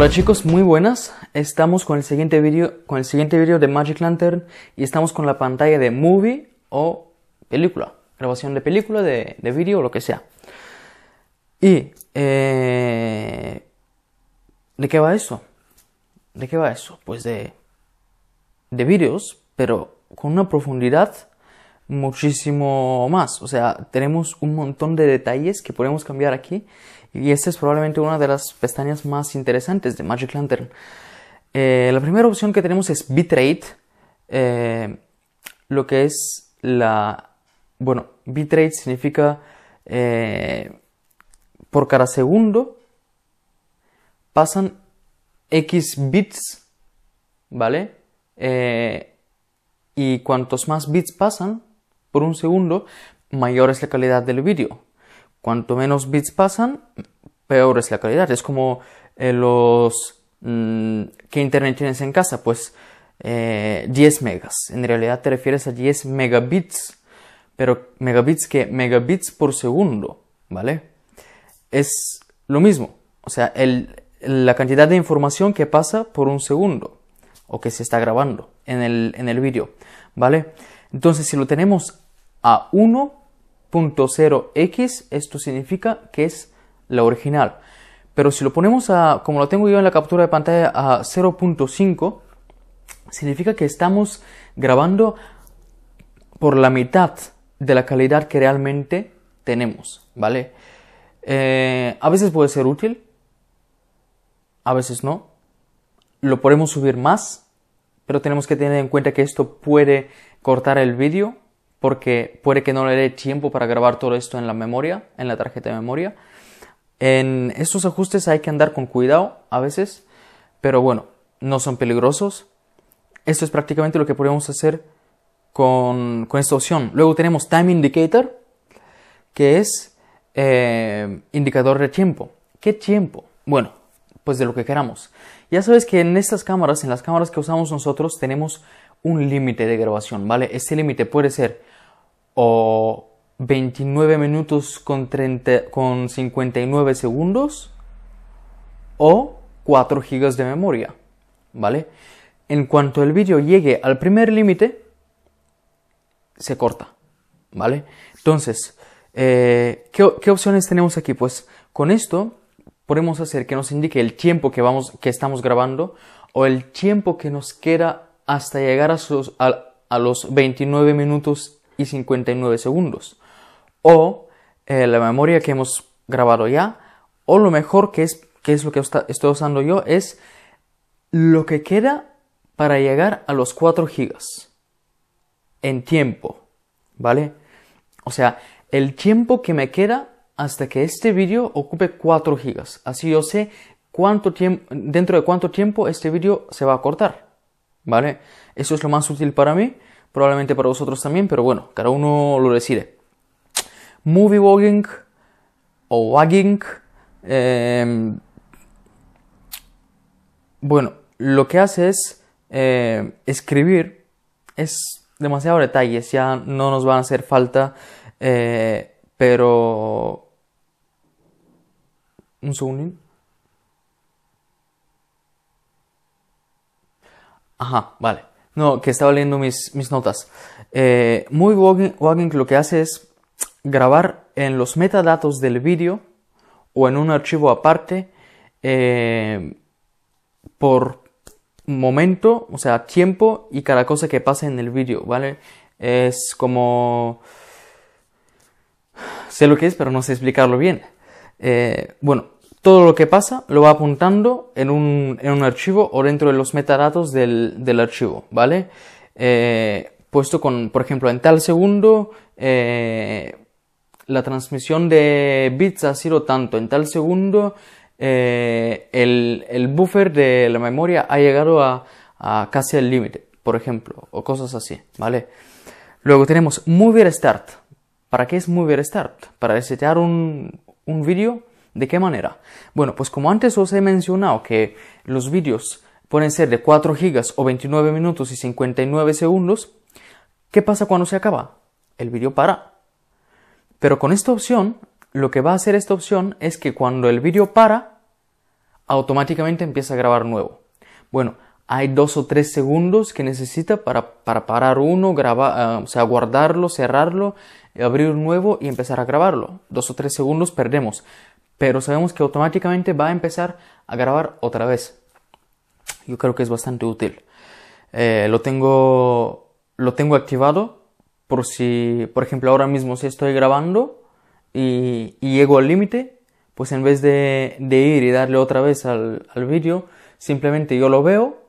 Hola chicos, muy buenas. Estamos con el siguiente vídeo, con el siguiente vídeo de Magic Lantern y estamos con la pantalla de movie o película, grabación de película, de, vídeo o lo que sea. Y eh, ¿de qué va eso? ¿De qué va eso? Pues de de vídeos, pero con una profundidad muchísimo más. O sea, tenemos un montón de detalles que podemos cambiar aquí. Y esta es probablemente una de las pestañas más interesantes de Magic Lantern. Eh, la primera opción que tenemos es bitrate. Eh, lo que es la... Bueno, bitrate significa eh, por cada segundo pasan X bits, ¿vale? y cuantos más bits pasan, por un segundo, mayor es la calidad del vídeo. Cuanto menos bits pasan, peor es la calidad. Es como eh, los... Mm, que internet tienes en casa? Pues 10 eh, megas. En realidad te refieres a 10 megabits. Pero megabits que megabits por segundo, ¿vale? Es lo mismo. O sea, el, la cantidad de información que pasa por un segundo o que se está grabando en el, en el vídeo, ¿vale? Entonces, si lo tenemos a 1.0x, esto significa que es la original. Pero si lo ponemos a, como lo tengo yo en la captura de pantalla, a 0.5, significa que estamos grabando por la mitad de la calidad que realmente tenemos, ¿vale? Eh, a veces puede ser útil, a veces no. Lo podemos subir más, pero tenemos que tener en cuenta que esto puede cortar el vídeo porque puede que no le dé tiempo para grabar todo esto en la memoria, en la tarjeta de memoria. En estos ajustes hay que andar con cuidado a veces, pero bueno, no son peligrosos. Esto es prácticamente lo que podríamos hacer con, con esta opción. Luego tenemos Time Indicator, que es eh, indicador de tiempo. ¿Qué tiempo? Bueno, pues de lo que queramos. Ya sabes que en estas cámaras, en las cámaras que usamos nosotros, tenemos un límite de grabación, ¿vale? Este límite puede ser o 29 minutos con, 30, con 59 segundos o 4 gigas de memoria, ¿vale? En cuanto el vídeo llegue al primer límite, se corta, ¿vale? Entonces, eh, ¿qué, opciones tenemos aquí? Pues con esto podemos hacer que nos indique el tiempo que, vamos, que estamos grabando o el tiempo que nos queda hasta llegar a, a los 29 minutos y 59 segundos. O eh, la memoria que hemos grabado ya. O lo mejor que es, que es lo que estoy usando yo es lo que queda para llegar a los 4 gigas. En tiempo. ¿Vale? O sea, el tiempo que me queda hasta que este vídeo ocupe 4 gigas. Así yo sé cuánto tiempo, dentro de cuánto tiempo este vídeo se va a cortar. ¿Vale? Eso es lo más útil para mí probablemente para vosotros también, pero bueno, cada uno lo decide. Movie wogging o wagging. Em, bueno, lo que hace es em, escribir, es demasiado detalle, ya no nos van a hacer falta, eh, pero... Un segundín. Ajá, vale. No, que estaba leyendo mis, notas. Eh, muy Wagging lo que hace es grabar en los metadatos del vídeo o en un archivo aparte eh, por momento, o sea, tiempo y cada cosa que pase en el vídeo, ¿vale? Es como... Sé lo que es, pero no sé explicarlo bien. Eh, bueno, todo lo que pasa lo va apuntando en un, archivo o dentro de los metadatos del, del archivo, ¿vale? Eh, puesto con, por ejemplo, en tal segundo, eh, la transmisión de bits ha sido tanto, en tal segundo, eh, el, buffer de la memoria ha llegado a, casi el límite, por ejemplo, o cosas así, ¿vale? Luego tenemos Movie start. ¿Para qué es Movie start? Para resetear un, un vídeo ¿De qué manera? Bueno, pues como antes os he mencionado que los vídeos pueden ser de 4 gigas o 29 minutos y 59 segundos, ¿qué pasa cuando se acaba? El vídeo para. Pero con esta opción, lo que va a hacer esta opción es que cuando el vídeo para, automáticamente empieza a grabar nuevo. Bueno, hay dos o tres segundos que necesita para, para parar uno, grabar, ah, o sea, guardarlo, cerrarlo, abrir un nuevo y empezar a grabarlo. Dos o tres segundos perdemos pero sabemos que automáticamente va a empezar a grabar otra vez. Yo creo que es bastante útil. Eh, lo, tengo, lo tengo activado por si, por ejemplo, ahora mismo si estoy grabando y, llego al límite, pues en vez de, ir y darle otra vez al, vídeo, simplemente yo lo veo,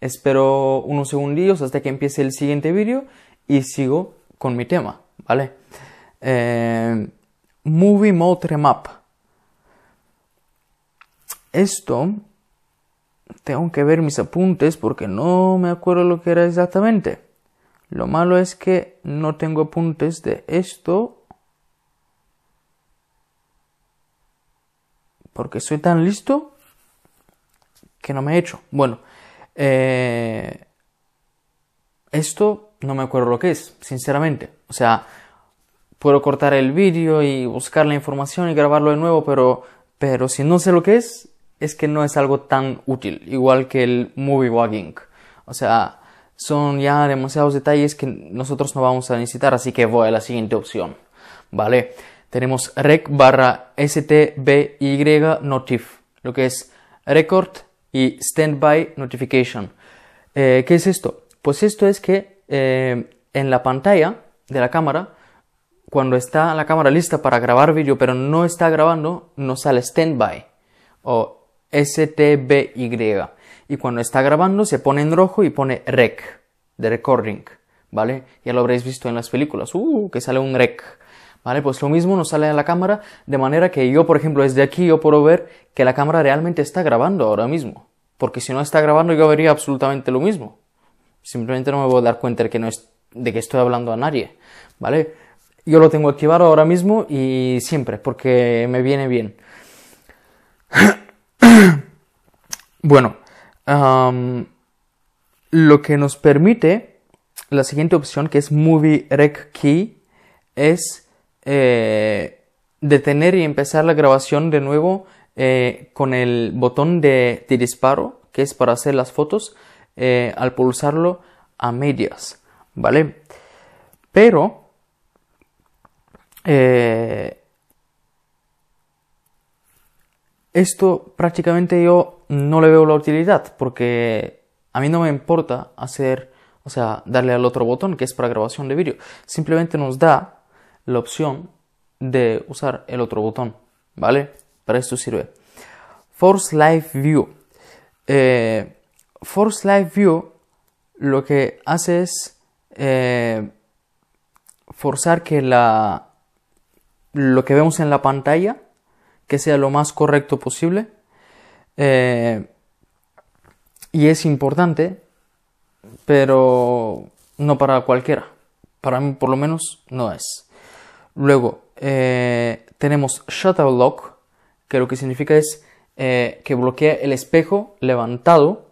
espero unos segundillos hasta que empiece el siguiente vídeo y sigo con mi tema, ¿vale? Eh, movie Mode Map. Esto tengo que ver mis apuntes porque no me acuerdo lo que era exactamente. Lo malo es que no tengo apuntes de esto porque soy tan listo que no me he hecho. Bueno, eh, esto no me acuerdo lo que es, sinceramente. O sea, puedo cortar el vídeo y buscar la información y grabarlo de nuevo, pero, pero si no sé lo que es, es que no es algo tan útil, igual que el movie walking O sea, son ya demasiados detalles que nosotros no vamos a necesitar, así que voy a la siguiente opción. Vale, tenemos rec barra stby notif, lo que es record y standby notification. Eh, ¿Qué es esto? Pues esto es que eh, en la pantalla de la cámara, cuando está la cámara lista para grabar vídeo pero no está grabando, nos sale standby o STBY. Y cuando está grabando se pone en rojo y pone rec, de recording, ¿vale? Ya lo habréis visto en las películas, uh, que sale un rec. ¿Vale? Pues lo mismo nos sale a la cámara, de manera que yo, por ejemplo, desde aquí yo puedo ver que la cámara realmente está grabando ahora mismo. Porque si no está grabando yo vería absolutamente lo mismo. Simplemente no me voy a dar cuenta de que, no es, de que estoy hablando a nadie, ¿vale? Yo lo tengo activado ahora mismo y siempre, porque me viene bien. Bueno, lo que nos permite la siguiente opción que es Movie Rec Key es eh, detener y empezar la grabación de nuevo eh, con el botón de, disparo que es para hacer las fotos eh, al pulsarlo a medias, ¿vale? Pero esto prácticamente yo no le veo la utilidad porque a mí no me importa hacer, o sea, darle al otro botón que es para grabación de vídeo. Simplemente nos da la opción de usar el otro botón, ¿vale? Para esto sirve. Force Live View. Eh, Force Live View lo que hace es eh, forzar que la, lo que vemos en la pantalla que sea lo más correcto posible eh, y es importante, pero no para cualquiera. Para mí, por lo menos, no es. Luego, eh, tenemos Shutter Lock, que lo que significa es eh, que bloquea el espejo levantado.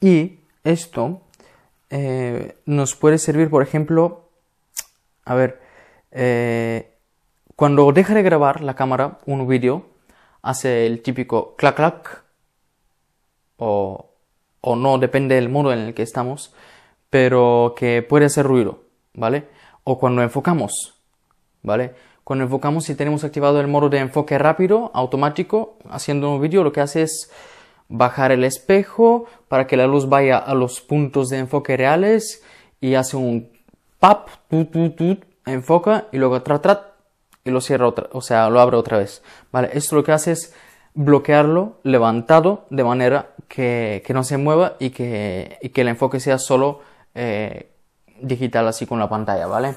y esto nos puede servir, por ejemplo, a ver, cuando deja de grabar la cámara un vídeo, hace el típico clac clac o, no, depende del modo en el que estamos, pero que puede hacer ruido, ¿vale? O cuando enfocamos, ¿vale? Cuando enfocamos, si tenemos activado el modo de enfoque rápido, automático, haciendo un vídeo, lo que hace es bajar el espejo para que la luz vaya a los puntos de enfoque reales y hace un pap, tu tu tu, enfoca y luego tra tra y lo cierro otra, o sea, lo abre otra vez. Vale, esto lo que hace es bloquearlo levantado de manera que, no se mueva y que, el enfoque sea solo eh, digital así con la pantalla, ¿vale?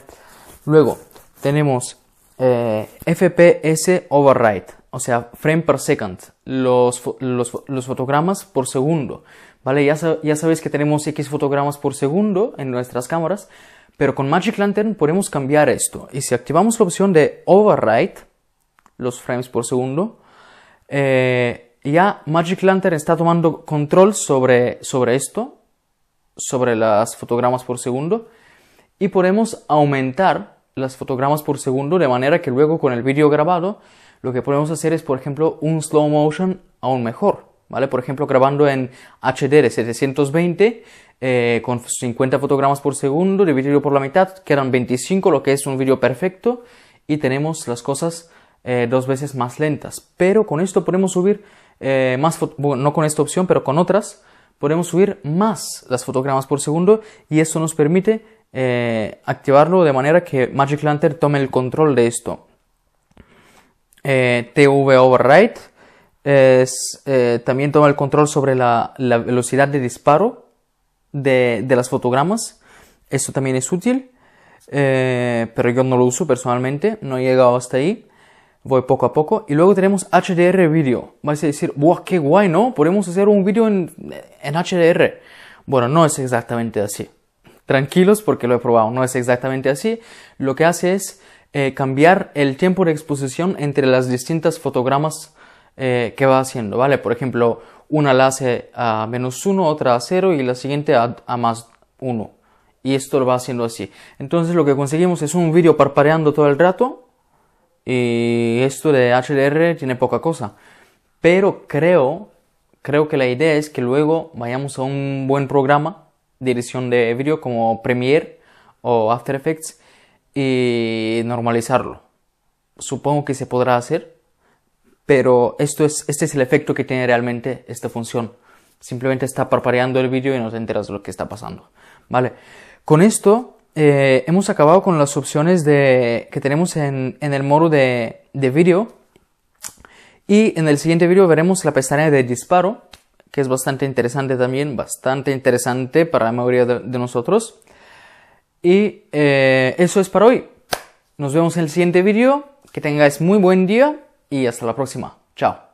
Luego tenemos eh, FPS override, o sea, frame per second, los, fotogramas por segundo, ¿vale? Ya, ya sabéis que tenemos X fotogramas por segundo en nuestras cámaras, pero con Magic Lantern podemos cambiar esto. Y si activamos la opción de Overwrite, los frames por segundo, eh, ya Magic Lantern está tomando control sobre, sobre esto, sobre las fotogramas por segundo, y podemos aumentar las fotogramas por segundo de manera que luego con el vídeo grabado lo que podemos hacer es, por ejemplo, un slow motion aún mejor, ¿vale? Por ejemplo, grabando en HD de 720 eh, con 50 fotogramas por segundo, dividido por la mitad, quedan 25, lo que es un vídeo perfecto, y tenemos las cosas eh, dos veces más lentas. Pero con esto podemos subir eh, más, no con esta opción, pero con otras, podemos subir más las fotogramas por segundo y eso nos permite activarlo de manera que Magic Lantern tome el control de esto. TV Override es, también toma el control sobre la velocidad de disparo de, las fotogramas. Esto también es útil, eh, pero yo no lo uso personalmente, no he llegado hasta ahí. Voy poco a poco. Y luego tenemos HDR Video. Vais a decir, buah, qué guay, ¿no? Podemos hacer un vídeo en, en HDR. Bueno, no es exactamente así. Tranquilos porque lo he probado, no es exactamente así. Lo que hace es eh, cambiar el tiempo de exposición entre las distintas fotogramas eh, que va haciendo, ¿vale? Por ejemplo, una la a menos 1, otra a 0 y la siguiente a, más 1. Y esto lo va haciendo así. Entonces lo que conseguimos es un vídeo parpadeando todo el rato. Y esto de HDR tiene poca cosa. Pero creo, creo que la idea es que luego vayamos a un buen programa de edición de vídeo como Premiere o After Effects y normalizarlo. Supongo que se podrá hacer pero esto es, este es el efecto que tiene realmente esta función. Simplemente está parpadeando el vídeo y no te enteras de lo que está pasando. Vale. Con esto eh, hemos acabado con las opciones de, que tenemos en, en el modo de, de vídeo. Y en el siguiente vídeo veremos la pestaña de disparo, que es bastante interesante también, bastante interesante para la mayoría de, de nosotros. Y eh, eso es para hoy. Nos vemos en el siguiente vídeo. Que tengáis muy buen día y hasta la próxima. Chao.